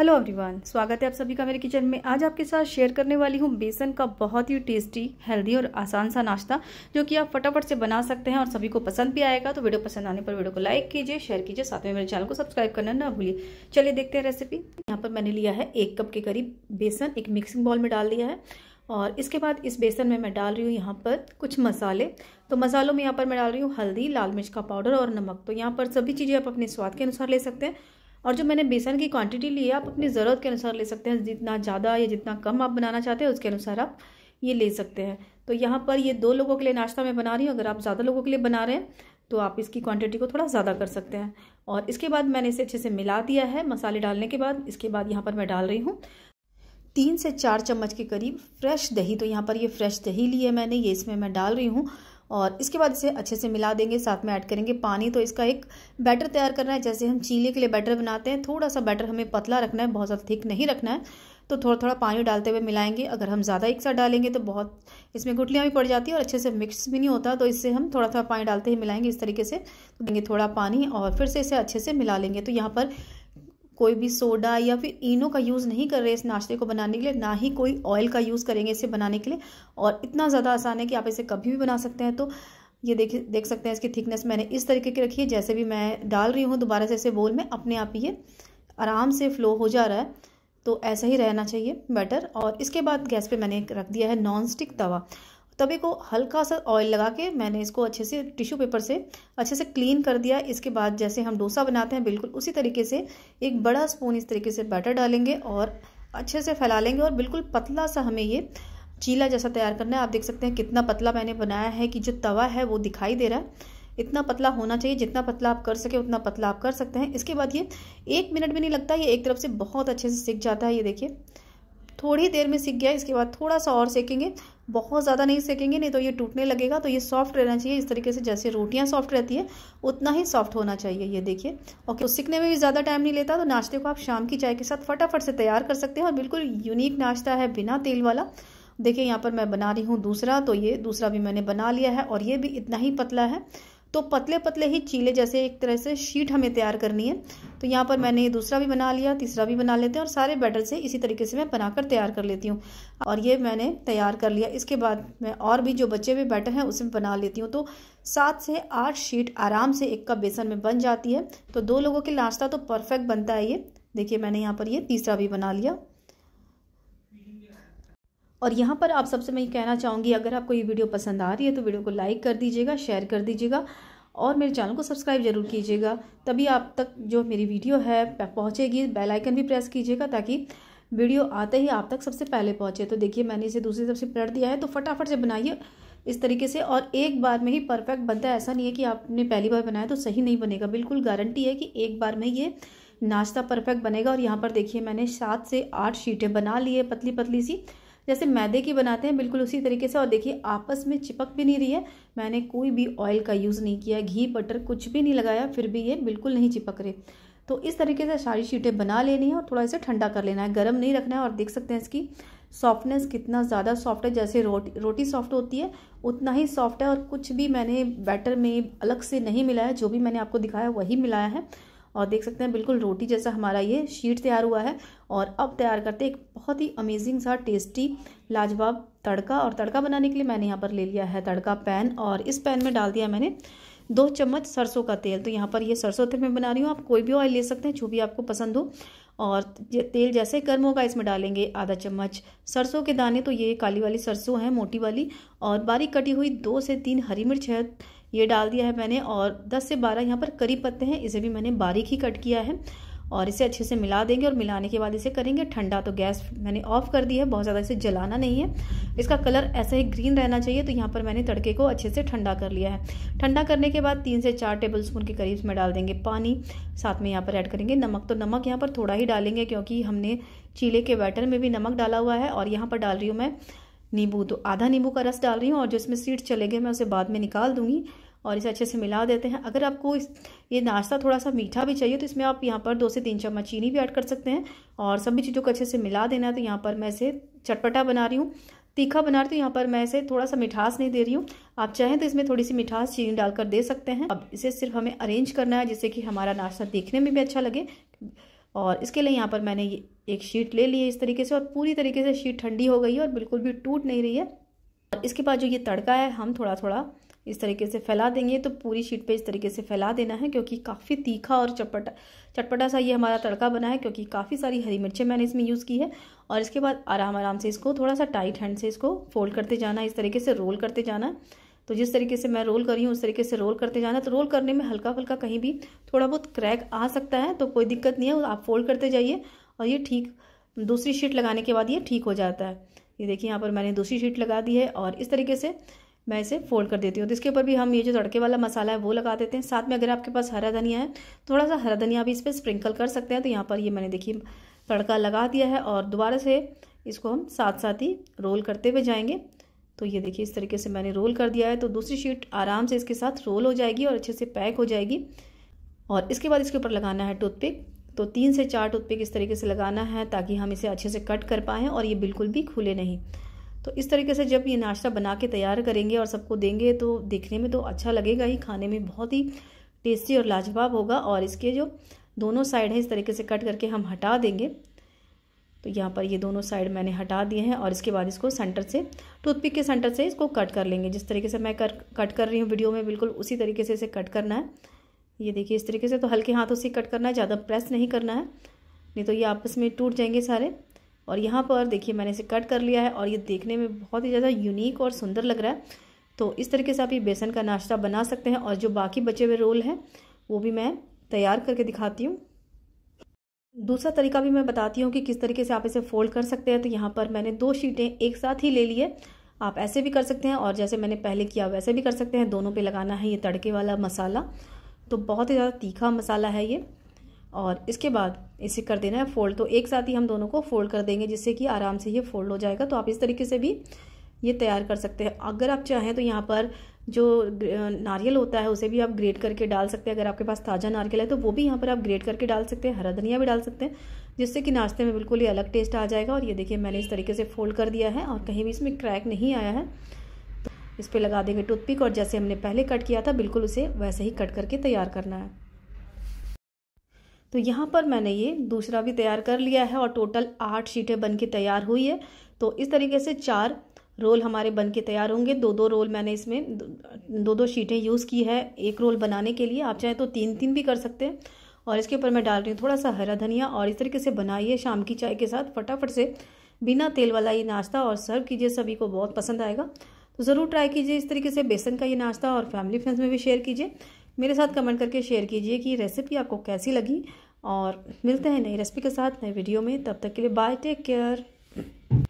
hello everyone स्वागत है आप सभी का मेरे किचन में आज आपके साथ शेयर करने वाली हूँ बेसन का बहुत ही टेस्टी हेल्दी और आसान सा नाश्ता जो कि आप फटाफट से बना सकते हैं और सभी को पसंद भी आएगा तो वीडियो पसंद आने पर वीडियो को लाइक कीजिए शेयर कीजिए साथ में मेरे चैनल को सब्सक्राइब करना ना भूलिए चलिए देखते हैं रेसिपी यहाँ पर मैंने लिया है एक कप के करीब बेसन एक मिक्सिंग बॉल में डाल दिया है और इसके बाद इस बेसन में मैं डाल रही हूँ यहाँ पर कुछ मसाले तो मसालों में यहाँ पर मैं डाल रही हूँ हल्दी लाल मिर्च का पाउडर और नमक तो यहाँ पर सभी चीज़ें आप अपने स्वाद के अनुसार ले सकते हैं और जो मैंने बेसन की क्वांटिटी ली है आप अपनी ज़रूरत के अनुसार ले सकते हैं जितना ज़्यादा या जितना कम आप बनाना चाहते हैं उसके अनुसार आप ये ले सकते हैं तो यहाँ पर ये दो लोगों के लिए नाश्ता मैं बना रही हूँ अगर आप ज़्यादा लोगों के लिए बना रहे हैं तो आप इसकी क्वांटिटी को थोड़ा ज़्यादा कर सकते हैं और इसके बाद मैंने इसे अच्छे से मिला दिया है मसाले डालने के बाद इसके बाद यहाँ पर मैं डाल रही हूँ तीन से चार चम्मच के करीब फ्रेश दही तो यहाँ पर ये फ्रेश दही ली है मैंने ये इसमें मैं डाल रही हूँ और इसके बाद इसे अच्छे से मिला देंगे साथ में ऐड करेंगे पानी तो इसका एक बैटर तैयार करना है जैसे हम चीले के लिए बैटर बनाते हैं थोड़ा सा बैटर हमें पतला रखना है बहुत ज़्यादा थिक नहीं रखना है तो थोड़ा थोड़ा पानी डालते हुए मिलाएंगे अगर हम ज़्यादा एक साथ डालेंगे तो बहुत इसमें गुटलियाँ भी पड़ जाती है और अच्छे से मिक्स भी नहीं होता तो इससे हम थोड़ा थोड़ा पानी डालते ही मिलाएंगे इस तरीके से तो देंगे थोड़ा पानी और फिर से इसे अच्छे से मिला लेंगे तो यहाँ पर कोई भी सोडा या फिर इनो का यूज़ नहीं कर रहे इस नाश्ते को बनाने के लिए ना ही कोई ऑयल का यूज़ करेंगे इसे बनाने के लिए और इतना ज़्यादा आसान है कि आप इसे कभी भी बना सकते हैं तो ये देख देख सकते हैं इसकी थिकनेस मैंने इस तरीके की रखी है जैसे भी मैं डाल रही हूँ दोबारा से इसे बोल में अपने आप ही ये आराम से फ्लो हो जा रहा है तो ऐसा ही रहना चाहिए बैटर और इसके बाद गैस पे मैंने रख दिया है नॉन स्टिक तवा तवे को हल्का सा ऑयल लगा के मैंने इसको अच्छे से टिश्यू पेपर से अच्छे से क्लीन कर दिया इसके बाद जैसे हम डोसा बनाते हैं बिल्कुल उसी तरीके से एक बड़ा स्पून इस तरीके से बैटर डालेंगे और अच्छे से फैला लेंगे और बिल्कुल पतला सा हमें ये चीला जैसा तैयार करना है आप देख सकते हैं कितना पतला मैंने बनाया है कि जो तवा है वो दिखाई दे रहा है इतना पतला होना चाहिए जितना पतला आप कर सके उतना पतला आप कर सकते हैं इसके बाद ये एक मिनट भी नहीं लगता ये एक तरफ से बहुत अच्छे से सीख जाता है ये देखिए थोड़ी देर में सीख गया इसके बाद थोड़ा सा और सेकेंगे बहुत ज़्यादा नहीं सेकेंगे नहीं तो ये टूटने लगेगा तो ये सॉफ्ट रहना चाहिए इस तरीके से जैसे रोटियाँ सॉफ्ट रहती है उतना ही सॉफ्ट होना चाहिए ये देखिए और तो सीखने में भी ज़्यादा टाइम नहीं लेता तो नाश्ते को आप शाम की चाय के साथ फटाफट से तैयार कर सकते हैं और बिल्कुल यूनिक नाश्ता है बिना तेल वाला देखिए यहाँ पर मैं बना रही हूँ दूसरा तो ये दूसरा भी मैंने बना लिया है और ये भी इतना ही पतला है तो पतले पतले ही चीले जैसे एक तरह से शीट हमें तैयार करनी है तो यहाँ पर मैंने दूसरा भी बना लिया तीसरा भी बना लेते हैं और सारे बैटर से इसी तरीके से मैं बनाकर तैयार कर लेती हूँ और ये मैंने तैयार कर लिया इसके बाद मैं और भी जो बचे हुए बैटर हैं उसमें बना लेती हूँ तो सात से आठ शीट आराम से एक कप बेसन में बन जाती है तो दो लोगों के नाश्ता तो परफेक्ट बनता है ये देखिए मैंने यहाँ पर ये तीसरा भी बना लिया और यहाँ पर आप सबसे मैं ये कहना चाहूँगी अगर आपको ये वीडियो पसंद आ रही है तो वीडियो को लाइक कर दीजिएगा शेयर कर दीजिएगा और मेरे चैनल को सब्सक्राइब जरूर कीजिएगा तभी आप तक जो मेरी वीडियो है पहुँचेगी बेल आइकन भी प्रेस कीजिएगा ताकि वीडियो आते ही आप तक सबसे पहले पहुँचे तो देखिए मैंने इसे दूसरी तरफ से पलट दिया है तो फटाफट से बनाइए इस तरीके से और एक बार में ही परफेक्ट बनता है ऐसा नहीं है कि आपने पहली बार बनाया तो सही नहीं बनेगा बिल्कुल गारंटी है कि एक बार में ये नाश्ता परफेक्ट बनेगा और यहाँ पर देखिए मैंने सात से आठ शीटें बना ली है पतली पतली सी जैसे मैदे की बनाते हैं बिल्कुल उसी तरीके से और देखिए आपस में चिपक भी नहीं रही है मैंने कोई भी ऑयल का यूज़ नहीं किया घी बटर कुछ भी नहीं लगाया फिर भी ये बिल्कुल नहीं चिपक रहे तो इस तरीके से सारी शीटें बना लेनी है और थोड़ा इसे ठंडा कर लेना है गर्म नहीं रखना है और देख सकते हैं इसकी सॉफ्टनेस कितना ज़्यादा सॉफ्ट है जैसे रोटी रोटी सॉफ्ट होती है उतना ही सॉफ्ट है और कुछ भी मैंने बैटर में अलग से नहीं मिलाया जो भी मैंने आपको दिखाया वही मिलाया है और देख सकते हैं बिल्कुल रोटी जैसा हमारा ये शीट तैयार हुआ है और अब तैयार करते एक बहुत ही अमेजिंग सा टेस्टी लाजवाब तड़का और तड़का बनाने के लिए मैंने यहाँ पर ले लिया है तड़का पैन और इस पैन में डाल दिया मैंने दो चम्मच सरसों का तेल तो यहाँ पर ये सरसों तेल मैं बना रही हूँ आप कोई भी ऑयल ले सकते हैं जो भी आपको पसंद हो और तेल जैसे गर्म होगा इसमें डालेंगे आधा चम्मच सरसों के दाने तो ये काली वाली सरसों है मोटी वाली और बारीक कटी हुई दो से तीन हरी मिर्च है ये डाल दिया है मैंने और 10 से 12 यहाँ पर करी पत्ते हैं इसे भी मैंने बारीक ही कट किया है और इसे अच्छे से मिला देंगे और मिलाने के बाद इसे करेंगे ठंडा तो गैस मैंने ऑफ कर दी है बहुत ज़्यादा इसे जलाना नहीं है इसका कलर ऐसा ही ग्रीन रहना चाहिए तो यहाँ पर मैंने तड़के को अच्छे से ठंडा कर लिया है ठंडा करने के बाद तीन से चार टेबल स्पून के करीब इसमें डाल देंगे पानी साथ में यहाँ पर ऐड करेंगे नमक तो नमक यहाँ पर थोड़ा ही डालेंगे क्योंकि हमने चीले के बैटर में भी नमक डाला हुआ है और यहाँ पर डाल रही हूँ मैं नींबू तो आधा नींबू का रस डाल रही हूँ और जो इसमें सीड्स चले गए मैं उसे बाद में निकाल दूंगी और इसे अच्छे से मिला देते हैं अगर आपको इस ये नाश्ता थोड़ा सा मीठा भी चाहिए तो इसमें आप यहाँ पर दो से तीन चम्मच चीनी भी ऐड कर सकते हैं और सभी चीज़ों को अच्छे से मिला देना है तो यहाँ पर मैं इसे चटपटा बना रही हूँ तीखा बना रही हूँ तो यहाँ पर मैं इसे थोड़ा सा मिठास नहीं दे रही हूँ आप चाहें तो इसमें थोड़ी सी मिठास चीनी डालकर दे सकते हैं अब इसे सिर्फ हमें अरेंज करना है जिससे कि हमारा नाश्ता देखने में भी अच्छा लगे और इसके लिए यहाँ पर मैंने ये एक शीट ले ली है इस तरीके से और पूरी तरीके से शीट ठंडी हो गई है और बिल्कुल भी टूट नहीं रही है और इसके बाद जो ये तड़का है हम थोड़ा थोड़ा इस तरीके से फैला देंगे तो पूरी शीट पे इस तरीके से फैला देना है क्योंकि काफ़ी तीखा और चटपटा चटपटा सा ये हमारा तड़का बना है क्योंकि काफ़ी सारी हरी मिर्चें मैंने इसमें यूज़ की है और इसके बाद आराम आराम से इसको थोड़ा सा टाइट हैंड से इसको फोल्ड करते जाना है इस तरीके से रोल करते जाना है तो जिस तरीके से मैं रोल कर रही हूँ उस तरीके से रोल करते जाना तो रोल करने में हल्का फुल्का कहीं भी थोड़ा बहुत क्रैक आ सकता है तो कोई दिक्कत नहीं है आप फोल्ड करते जाइए और ये ठीक दूसरी शीट लगाने के बाद ये ठीक हो जाता है ये देखिए यहाँ पर मैंने दूसरी शीट लगा दी है और इस तरीके से मैं इसे फोल्ड कर देती हूँ तो इसके ऊपर भी हम ये जो तड़के वाला मसाला है वो लगा देते हैं साथ में अगर आपके पास हरा धनिया है थोड़ा सा हरा धनिया भी इस पर स्प्रिंकल कर सकते हैं तो यहाँ पर ये मैंने देखिए तड़का लगा दिया है और दोबारा से इसको हम साथ साथ ही रोल करते हुए जाएंगे तो ये देखिए इस तरीके से मैंने रोल कर दिया है तो दूसरी शीट आराम से इसके साथ रोल हो जाएगी और अच्छे से पैक हो जाएगी और इसके बाद इसके ऊपर लगाना है टूथपिक तो तीन से चार टूथपिक इस तरीके से लगाना है ताकि हम इसे अच्छे से कट कर पाएँ और ये बिल्कुल भी खुले नहीं तो इस तरीके से जब ये नाश्ता बना के तैयार करेंगे और सबको देंगे तो देखने में तो अच्छा लगेगा ही खाने में बहुत ही टेस्टी और लाजवाब होगा और इसके जो दोनों साइड हैं इस तरीके से कट करके हम हटा देंगे तो यहाँ पर ये दोनों साइड मैंने हटा दिए हैं और इसके बाद इसको सेंटर से टूथपिक के सेंटर से इसको कट कर लेंगे जिस तरीके से मैं कर कट कर रही हूँ वीडियो में बिल्कुल उसी तरीके से इसे कट करना है ये देखिए इस तरीके से तो हल्के हाथों से कट करना है ज़्यादा प्रेस नहीं करना है नहीं तो ये आपस में टूट जाएंगे सारे और यहाँ पर देखिए मैंने इसे कट कर लिया है और ये देखने में बहुत ही ज़्यादा यूनिक और सुंदर लग रहा है तो इस तरीके से आप ये बेसन का नाश्ता बना सकते हैं और जो बाकी बचे हुए रोल हैं वो भी मैं तैयार करके दिखाती हूँ दूसरा तरीका भी मैं बताती हूँ कि किस तरीके से आप इसे फोल्ड कर सकते हैं तो यहाँ पर मैंने दो शीटें एक साथ ही ले ली है आप ऐसे भी कर सकते हैं और जैसे मैंने पहले किया वैसे भी कर सकते हैं दोनों पे लगाना है ये तड़के वाला मसाला तो बहुत ही ज़्यादा तीखा मसाला है ये और इसके बाद इसे कर देना है फोल्ड तो एक साथ ही हम दोनों को फोल्ड कर देंगे जिससे कि आराम से ये फोल्ड हो जाएगा तो आप इस तरीके से भी ये तैयार कर सकते हैं अगर आप चाहें तो यहाँ पर जो नारियल होता है उसे भी आप ग्रेट करके डाल सकते हैं अगर आपके पास ताज़ा नारियल है तो वो भी यहाँ पर आप ग्रेट करके डाल सकते हैं हरा धनिया भी डाल सकते हैं जिससे कि नाश्ते में बिल्कुल ही अलग टेस्ट आ जाएगा और ये देखिए मैंने इस तरीके से फोल्ड कर दिया है और कहीं भी इसमें क्रैक नहीं आया है इस पर लगा देंगे टूथपिक और जैसे हमने पहले कट किया था बिल्कुल उसे वैसे ही कट करके तैयार करना है तो यहाँ पर मैंने ये दूसरा भी तैयार कर लिया है और टोटल आठ शीटें बन के तैयार हुई है तो इस तरीके से चार रोल हमारे बन के तैयार होंगे दो दो रोल मैंने इसमें दो दो शीटें यूज़ की है एक रोल बनाने के लिए आप चाहें तो तीन तीन भी कर सकते हैं और इसके ऊपर मैं डाल रही हूँ थोड़ा सा हरा धनिया और इस तरीके से बनाइए शाम की चाय के साथ फटाफट से बिना तेल वाला ये नाश्ता और सर्व कीजिए सभी को बहुत पसंद आएगा तो ज़रूर ट्राई कीजिए इस तरीके से बेसन का ये नाश्ता और फैमिली फ्रेंड्स में भी शेयर कीजिए मेरे साथ कमेंट करके शेयर कीजिए कि रेसिपी आपको कैसी लगी और मिलते हैं नई रेसिपी के साथ नए वीडियो में तब तक के लिए बाय टेक केयर